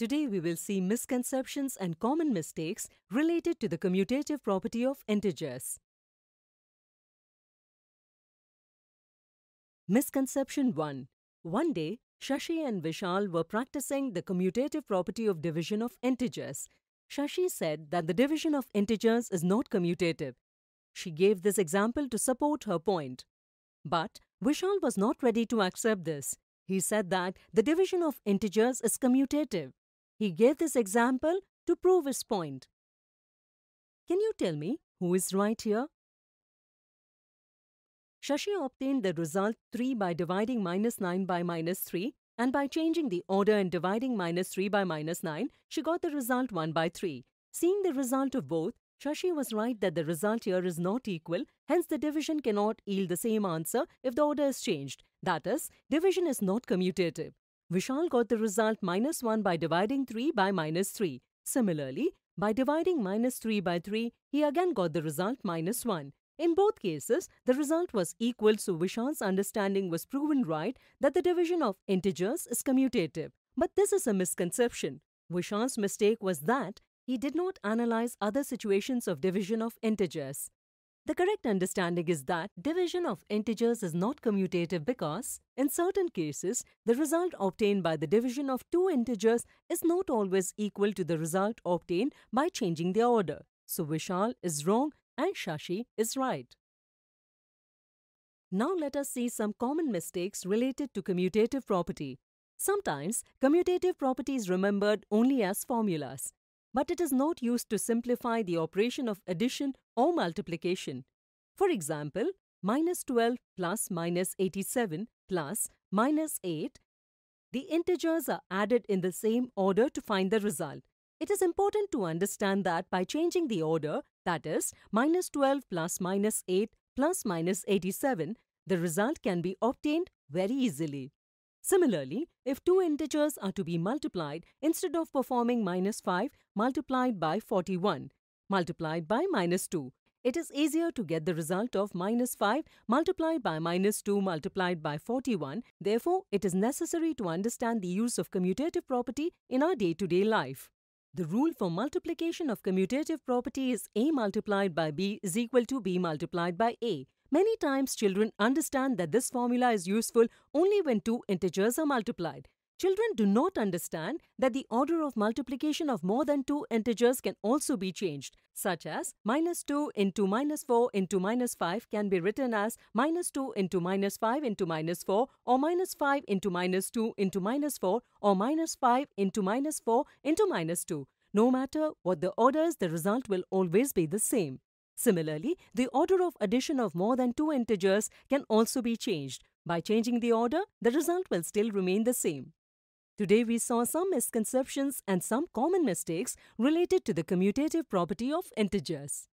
Today we will see misconceptions and common mistakes related to the commutative property of integers. Misconception 1. One day, Shashi and Vishal were practicing the commutative property of division of integers. Shashi said that the division of integers is not commutative. She gave this example to support her point. But Vishal was not ready to accept this. He said that the division of integers is commutative. He gave this example to prove his point. Can you tell me who is right here? Shashi obtained the result 3 by dividing minus 9 by minus 3 and by changing the order and dividing minus 3 by minus 9, she got the result 1 by 3. Seeing the result of both, Shashi was right that the result here is not equal, hence the division cannot yield the same answer if the order is changed. That is, division is not commutative. Vishal got the result minus 1 by dividing 3 by minus 3. Similarly, by dividing minus 3 by 3, he again got the result minus 1. In both cases, the result was equal, so Vishal's understanding was proven right that the division of integers is commutative. But this is a misconception. Vishal's mistake was that he did not analyze other situations of division of integers. The correct understanding is that division of integers is not commutative because, in certain cases, the result obtained by the division of two integers is not always equal to the result obtained by changing the order. So Vishal is wrong and Shashi is right. Now let us see some common mistakes related to commutative property. Sometimes, commutative property is remembered only as formulas but it is not used to simplify the operation of addition or multiplication. For example, minus 12 plus minus 87 plus minus 8. The integers are added in the same order to find the result. It is important to understand that by changing the order, that is, minus 12 plus minus 8 plus minus 87, the result can be obtained very easily. Similarly, if two integers are to be multiplied, instead of performing minus 5, multiplied by 41, multiplied by minus 2, it is easier to get the result of minus 5 multiplied by minus 2 multiplied by 41. Therefore, it is necessary to understand the use of commutative property in our day-to-day -day life. The rule for multiplication of commutative property is A multiplied by B is equal to B multiplied by A. Many times children understand that this formula is useful only when two integers are multiplied. Children do not understand that the order of multiplication of more than two integers can also be changed, such as minus 2 into minus 4 into minus 5 can be written as minus 2 into minus 5 into minus 4 or minus 5 into minus 2 into minus 4 or minus 5 into minus 4 into minus 2. No matter what the orders, the result will always be the same. Similarly, the order of addition of more than two integers can also be changed. By changing the order, the result will still remain the same. Today we saw some misconceptions and some common mistakes related to the commutative property of integers.